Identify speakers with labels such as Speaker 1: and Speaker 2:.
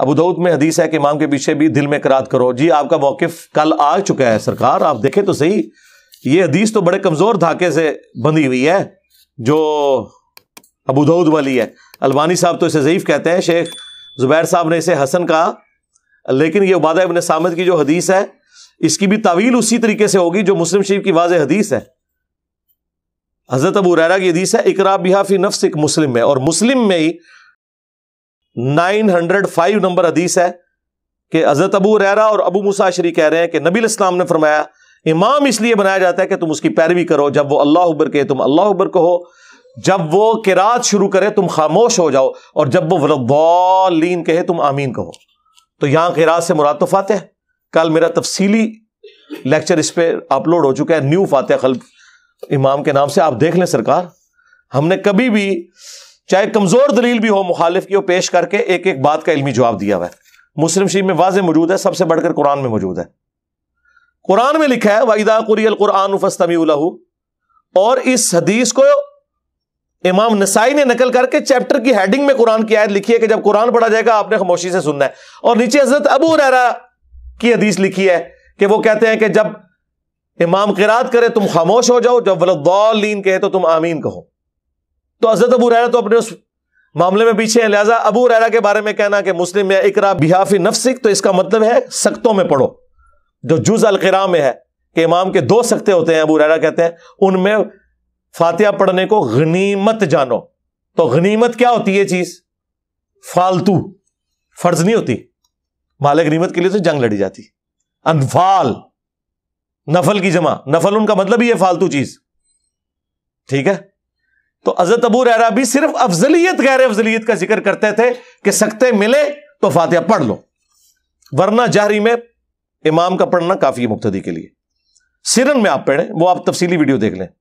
Speaker 1: अबूदऊद में हदीस है कि इमाम के पीछे भी दिल में करात करो जी आपका मौकफ कल आ चुका है सरकार आप देखें तो सही ये हदीस तो बड़े कमज़ोर धाके से बंधी हुई है जो अबूदऊद वाली है अलवानी साहब तो इसे ज़यीफ़ कहते हैं शेख ज़ुबैर साहब ने इसे हसन कहा लेकिन ये उबादा इबन सामद की जो हदीस है इसकी भी तावील उसी तरीके से होगी जो मुस्लिम शरीफ की वाज हदीस है हज़रत अबू रैरा की हदीस है इकरा बिहाफ़ी नफ्स एक मुस्लिम है और मुस्लिम में ही 905 नंबर हदीस है कि हजरत अबू रहरा और अबू मुसाशरी कह रहे हैं कि नबी इस्लाम ने फरमाया इमाम इसलिए बनाया जाता है कि तुम उसकी पैरवी करो जब वो अल्लाह उबर के तुम अल्लाह उबर कहो जब वो किरात शुरू करे तुम खामोश हो जाओ और जब वो वल्लीन कहे तुम आमीन कहो तो यहां किरात से मुराद तो फातह कल मेरा तफसीली लेक्चर इस पर अपलोड हो चुका है न्यू फातह खल्फ इमाम के नाम से आप देख लें सरकार हमने कभी भी चाहे कमजोर दलील भी हो मुखालिफ की हो पेश करके एक एक बात का इलमी जवाब दिया हुआ है मुस्लिम शरीफ में वाज मौजूद है सबसे बढ़कर कुरान में मौजूद है कुरान में लिखा है वईदा कुरियल कुरान फस्तमी और इस हदीस को इमाम नसाई ने नकल करके चैप्टर की हेडिंग में कुरान की आयत लिखी है कि जब कुरान पढ़ा जाएगा आपने खामोशी से सुनना है और नीचे हजरत अबू रहरा की हदीस लिखी है कि वो कहते हैं कि जब इमाम किरात करे तुम खामोश हो जाओ जब वलद्दौलीन कहे तो तुम आमीन कहो तो हजरत अबू रैरा तो अपने उस मामले में पीछे है लिहाजा अबू रैरा के बारे में कहना कि मुस्लिम या इकरा बिहाफी नफसिक तो इसका मतलब है सख्तों में पढ़ो जो जुज अलकरा में है कि इमाम के दो सख्ते होते हैं अबू रैरा कहते हैं उनमें फातिहा पढ़ने को गनीमत जानो तो गनीमत क्या होती है चीज फालतू फर्ज नहीं होती माल गनीमत के लिए तो जंग लड़ी जाती अनफाल नफल की जमा नफल उनका मतलब ही है फालतू चीज ठीक है तो हजरत अबू रहरा भी सिर्फ अफजलियत गैर अफजलियत का जिक्र करते थे कि सख्ते मिले तो फातिहा पढ़ लो वरना जाहरी में इमाम का पढ़ना काफी मुख्तदी के लिए सिरन में आप पढ़ें वो आप तफसीली वीडियो देख लें